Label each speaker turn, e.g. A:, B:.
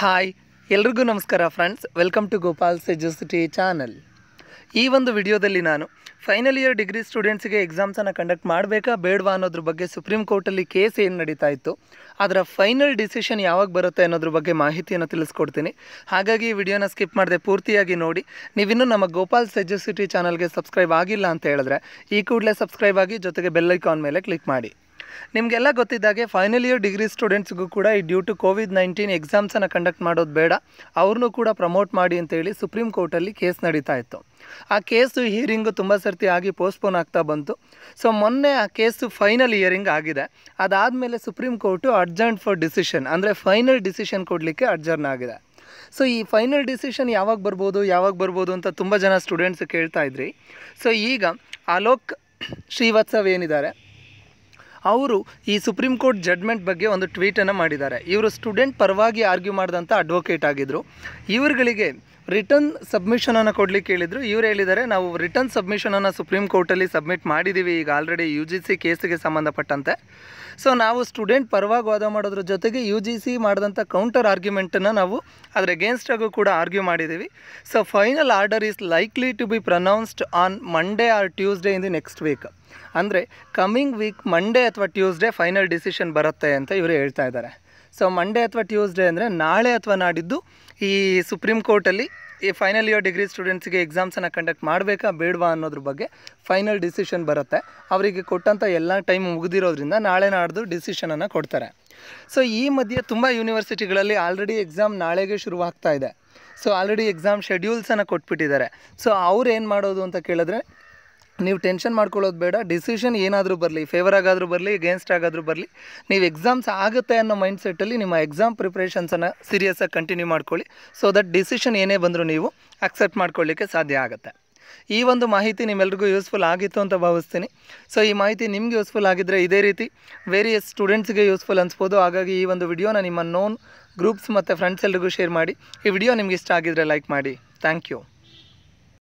A: hi ಎಲ್ರಿಗೂ ನಮಸ್ಕಾರ friends welcome to Gopal ಸೆಜಸ್ಟಿ ಚಾನಲ್ ಈ ಒಂದು ವಿಡಿಯೋದಲ್ಲಿ ನಾನು ಫೈನಲ್ ಇಯರ್ ಡಿಗ್ರಿ ಸ್ಟೂಡೆಂಟ್ಸ್ಗೆ ಎಕ್ಸಾಮ್ಸನ್ನು ಕಂಡಕ್ಟ್ ಮಾಡಬೇಕಾ ಬೇಡವಾ ಅನ್ನೋದ್ರ ಬಗ್ಗೆ ಸುಪ್ರೀಂ ಕೋರ್ಟಲ್ಲಿ ಕೇಸ್ ಏನು ನಡೀತಾ ಇತ್ತು ಅದರ ಫೈನಲ್ ಡಿಸಿಷನ್ ಯಾವಾಗ ಬರುತ್ತೆ ಅನ್ನೋದ್ರ ಬಗ್ಗೆ ಮಾಹಿತಿಯನ್ನು ತಿಳಿಸ್ಕೊಡ್ತೀನಿ ಹಾಗಾಗಿ ಈ ವಿಡಿಯೋನ ಸ್ಕಿಪ್ ಮಾಡದೆ ಪೂರ್ತಿಯಾಗಿ ನೋಡಿ ನೀವಿನ್ನು ನಮ್ಮ ಗೋಪಾಲ್ ಸೆಜೋಸಿಟಿ ಚಾನಲ್ಗೆ ಸಬ್ಸ್ಕ್ರೈಬ್ ಆಗಿಲ್ಲ ಅಂತ ಹೇಳಿದ್ರೆ ಈ ಕೂಡಲೇ ಸಬ್ಸ್ಕ್ರೈಬ್ ಆಗಿ ಜೊತೆಗೆ ಬೆಲ್ಲೈಕಾನ್ ಮೇಲೆ ಕ್ಲಿಕ್ ಮಾಡಿ ನಿಮಗೆಲ್ಲ ಗೊತ್ತಿದ್ದಾಗೆ ಫೈನಲ್ ಇಯರ್ ಡಿಗ್ರಿ ಸ್ಟೂಡೆಂಟ್ಸ್ಗೂ ಕೂಡ ಈ ಡ್ಯೂ ಟು ಕೋವಿಡ್ ನೈನ್ಟೀನ್ ಎಕ್ಸಾಮ್ಸನ್ನು ಕಂಡಕ್ಟ್ ಮಾಡೋದು ಬೇಡ ಅವ್ರನ್ನೂ ಕೂಡ ಪ್ರಮೋಟ್ ಮಾಡಿ ಅಂತೇಳಿ ಸುಪ್ರೀಂ ಕೋರ್ಟಲ್ಲಿ ಕೇಸ್ ನಡೀತಾ ಇತ್ತು ಆ ಕೇಸು ಹಿಯರಿಂಗು ತುಂಬ ಸರ್ತಿ ಆಗಿ ಪೋಸ್ಟ್ಪೋನ್ ಆಗ್ತಾ ಬಂತು ಸೊ ಮೊನ್ನೆ ಆ ಕೇಸು ಫೈನಲ್ ಇಯರಿಂಗ್ ಆಗಿದೆ ಅದಾದಮೇಲೆ Supreme Court urgent for decision ಅಂದರೆ ಫೈನಲ್ ಡಿಸಿಷನ್ ಕೊಡಲಿಕ್ಕೆ ಅಡ್ಜರ್ನ್ ಆಗಿದೆ ಸೊ ಈ ಫೈನಲ್ ಡಿಸಿಷನ್ ಯಾವಾಗ ಬರ್ಬೋದು ಯಾವಾಗ ಬರ್ಬೋದು ಅಂತ ತುಂಬ ಜನ ಸ್ಟೂಡೆಂಟ್ಸ್ ಕೇಳ್ತಾ ಇದ್ರಿ ಸೊ ಈಗ ಅಲೋಕ್ ಶ್ರೀವತ್ಸವ್ ಏನಿದ್ದಾರೆ ಅವರು ಈ ಸುಪ್ರೀಂ ಕೋರ್ಟ್ ಜಡ್ಮೆಂಟ್ ಬಗ್ಗೆ ಒಂದು ಟ್ವೀಟನ್ನು ಮಾಡಿದ್ದಾರೆ ಇವರು ಸ್ಟೂಡೆಂಟ್ ಪರವಾಗಿ ಆರ್ಗ್ಯೂ ಮಾಡಿದಂಥ ಅಡ್ವೊಕೇಟ್ ಆಗಿದ್ದರು ಇವರುಗಳಿಗೆ ರಿಟರ್ನ್ ಸಬ್ಮಿಷನನ್ನು ಕೊಡಲಿಕ್ಕೆ ಹೇಳಿದರು ಇವರು ಹೇಳಿದ್ದಾರೆ ನಾವು ರಿಟರ್ನ್ ಸಬ್ಮಿಷನನ್ನು ಸುಪ್ರೀಂ ಕೋರ್ಟಲ್ಲಿ ಸಬ್ಮಿಟ್ ಮಾಡಿದ್ದೀವಿ ಈಗ ಆಲ್ರೆಡಿ ಯು ಜಿ ಸಿ ಕೇಸಿಗೆ ಸಂಬಂಧಪಟ್ಟಂತೆ ಸೊ ನಾವು ಸ್ಟೂಡೆಂಟ್ ಪರವಾಗಿ ವಾದ ಮಾಡೋದ್ರ ಜೊತೆಗೆ ಯು ಜಿ ಸಿ ಮಾಡಿದಂಥ ಕೌಂಟರ್ ಆರ್ಗ್ಯುಮೆಂಟನ್ನು ನಾವು ಅದರ ಅಗೇನ್ಸ್ಟಾಗೂ ಕೂಡ ಆರ್ಗ್ಯೂ ಮಾಡಿದ್ದೀವಿ so final order is likely to be pronounced on Monday or Tuesday in the next week ಅಂದರೆ ಕಮ್ಮಿಂಗ್ ವೀಕ್ ಮಂಡೇ ಅಥವಾ ಟ್ಯೂಸ್ಡೇ ಫೈನಲ್ ಡಿಸಿಷನ್ ಬರುತ್ತೆ ಅಂತ ಇವರು ಹೇಳ್ತಾ ಇದ್ದಾರೆ ಸೊ ಮಂಡೇ ಅಥವಾ ಟ್ಯೂಸ್ಡೇ ಅಂದರೆ ನಾಳೆ ಅಥವಾ ನಾಡಿದ್ದು ಈ ಸುಪ್ರೀಂ ಕೋರ್ಟಲ್ಲಿ ಈ ಫೈನಲ್ ಇಯರ್ ಡಿಗ್ರಿ ಸ್ಟೂಡೆಂಟ್ಸ್ಗೆ ಎಕ್ಸಾಮ್ಸನ್ನು ಕಂಡಕ್ಟ್ ಮಾಡಬೇಕಾ ಬೇಡವಾ ಅನ್ನೋದ್ರ ಬಗ್ಗೆ ಫೈನಲ್ ಡಿಸಿಷನ್ ಬರುತ್ತೆ ಅವರಿಗೆ ಕೊಟ್ಟಂಥ ಎಲ್ಲ ಟೈಮ್ ಮುಗಿದಿರೋದ್ರಿಂದ ನಾಳೆ ನಾಡ್ದು ಡಿಸಿಷನನ್ನು ಕೊಡ್ತಾರೆ ಸೊ ಈ ಮಧ್ಯೆ ತುಂಬ ಯೂನಿವರ್ಸಿಟಿಗಳಲ್ಲಿ ಆಲ್ರೆಡಿ ಎಕ್ಸಾಮ್ ನಾಳೆಗೆ ಶುರುವಾಗ್ತಾ ಇದೆ ಸೊ ಆಲ್ರೆಡಿ ಎಕ್ಸಾಮ್ ಶೆಡ್ಯೂಲ್ಸನ್ನು ಕೊಟ್ಬಿಟ್ಟಿದ್ದಾರೆ ಸೊ ಅವ್ರು ಏನು ಮಾಡೋದು ಅಂತ ಕೇಳಿದ್ರೆ ನೀವು ಟೆನ್ಷನ್ ಮಾಡ್ಕೊಳ್ಳೋದು ಬೇಡ ಡಿಸಿಷನ್ ಏನಾದರೂ ಬರಲಿ ಫೇವರ್ ಆಗಾದರೂ ಬರಲಿ ಅಗೇನ್ಸ್ಟ್ ಆಗಾದರೂ ಬರಲಿ ನೀವು ಎಕ್ಸಾಮ್ಸ್ ಆಗುತ್ತೆ ಅನ್ನೋ ಮೈಂಡ್ಸೆಟ್ಟಲ್ಲಿ ನಿಮ್ಮ ಎಕ್ಸಾಮ್ ಪ್ರಿಪ್ರೇಷನ್ಸನ್ನು ಸೀರಿಯಸ್ಸಾಗಿ ಕಂಟಿನ್ಯೂ ಮಾಡ್ಕೊಳ್ಳಿ ಸೊ ದಟ್ ಡಿಸಿಷನ್ ಏನೇ ಬಂದರೂ ನೀವು ಅಕ್ಸೆಪ್ಟ್ ಮಾಡ್ಕೊಳ್ಳಿಕ್ಕೆ ಸಾಧ್ಯ ಆಗುತ್ತೆ ಈ ಒಂದು ಮಾಹಿತಿ ನಿಮ್ಮೆಲ್ರಿಗೂ ಯೂಸ್ಫುಲ್ ಆಗಿತ್ತು ಅಂತ ಭಾವಿಸ್ತೀನಿ ಸೊ ಈ ಮಾಹಿತಿ ನಿಮಗೆ ಯೂಸ್ಫುಲ್ ಆಗಿದ್ದರೆ ಇದೇ ರೀತಿ ವೇರಿಯಸ್ ಸ್ಟೂಡೆಂಟ್ಸ್ಗೆ ಯೂಸ್ಫುಲ್ ಅನ್ಸ್ಬೋದು ಹಾಗಾಗಿ ಈ ಒಂದು ವಿಡಿಯೋನ ನಿಮ್ಮ ನೋನ್ ಗ್ರೂಪ್ಸ್ ಮತ್ತು ಫ್ರೆಂಡ್ಸ್ ಎಲ್ರಿಗೂ ಶೇರ್ ಮಾಡಿ ಈ ವಿಡಿಯೋ ನಿಮ್ಗೆ ಇಷ್ಟ ಆಗಿದರೆ ಲೈಕ್ ಮಾಡಿ ಥ್ಯಾಂಕ್ ಯು